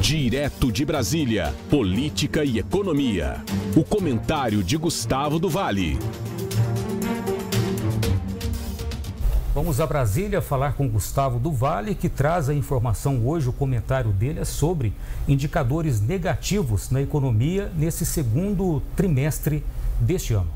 Direto de Brasília, Política e Economia. O comentário de Gustavo do Vale. Vamos a Brasília falar com Gustavo do Vale, que traz a informação hoje. O comentário dele é sobre indicadores negativos na economia nesse segundo trimestre deste ano.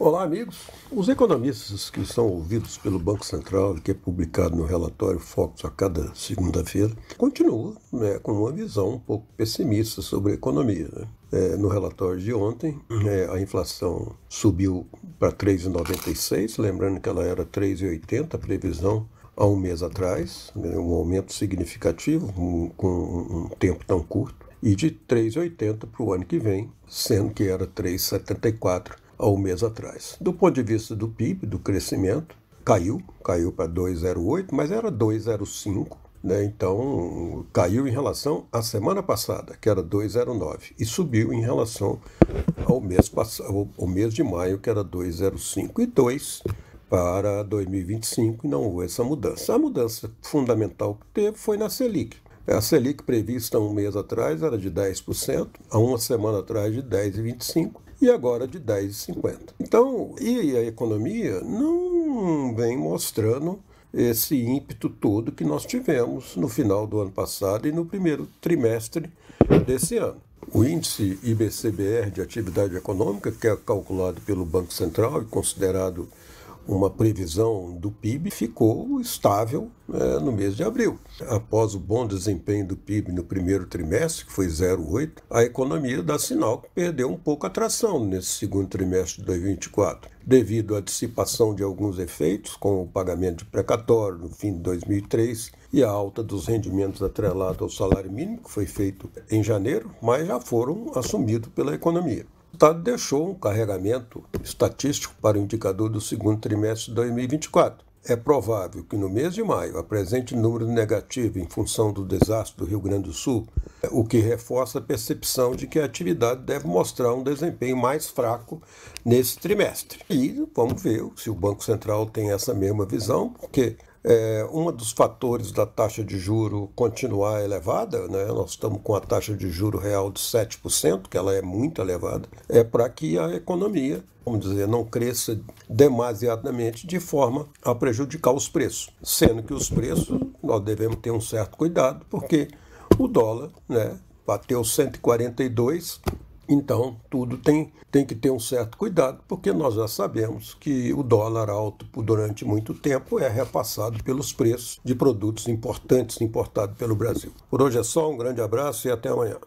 Olá, amigos. Os economistas que são ouvidos pelo Banco Central que é publicado no relatório Focus a cada segunda-feira continuam né, com uma visão um pouco pessimista sobre a economia. Né? É, no relatório de ontem, é, a inflação subiu para 3,96, lembrando que ela era 3,80 a previsão há um mês atrás, né, um aumento significativo um, com um tempo tão curto, e de 3,80 para o ano que vem, sendo que era 3,74 há um mês atrás. Do ponto de vista do PIB, do crescimento, caiu, caiu para 2,08, mas era 2,05, né? então caiu em relação à semana passada, que era 2,09, e subiu em relação ao mês, passado, ao mês de maio, que era 2,05 e 2 para 2025 e não houve essa mudança. A mudança fundamental que teve foi na Selic. A Selic prevista um mês atrás era de 10%, há uma semana atrás de 10,25%, e agora de 10,50. Então, e a economia não vem mostrando esse ímpeto todo que nós tivemos no final do ano passado e no primeiro trimestre desse ano. O índice IBCBR de atividade econômica, que é calculado pelo Banco Central e considerado uma previsão do PIB ficou estável né, no mês de abril. Após o bom desempenho do PIB no primeiro trimestre, que foi 0,8, a economia dá sinal que perdeu um pouco a tração nesse segundo trimestre de 2024, devido à dissipação de alguns efeitos, como o pagamento de precatório no fim de 2003 e a alta dos rendimentos atrelados ao salário mínimo, que foi feito em janeiro, mas já foram assumidos pela economia. Estado deixou um carregamento estatístico para o indicador do segundo trimestre de 2024. É provável que no mês de maio apresente número negativo em função do desastre do Rio Grande do Sul, o que reforça a percepção de que a atividade deve mostrar um desempenho mais fraco nesse trimestre. E vamos ver se o Banco Central tem essa mesma visão, porque é, um dos fatores da taxa de juro continuar elevada, né, nós estamos com a taxa de juro real de 7%, que ela é muito elevada, é para que a economia, vamos dizer, não cresça demasiadamente de forma a prejudicar os preços. Sendo que os preços, nós devemos ter um certo cuidado, porque o dólar né, bateu 142 então, tudo tem, tem que ter um certo cuidado, porque nós já sabemos que o dólar alto durante muito tempo é repassado pelos preços de produtos importantes importados pelo Brasil. Por hoje é só, um grande abraço e até amanhã.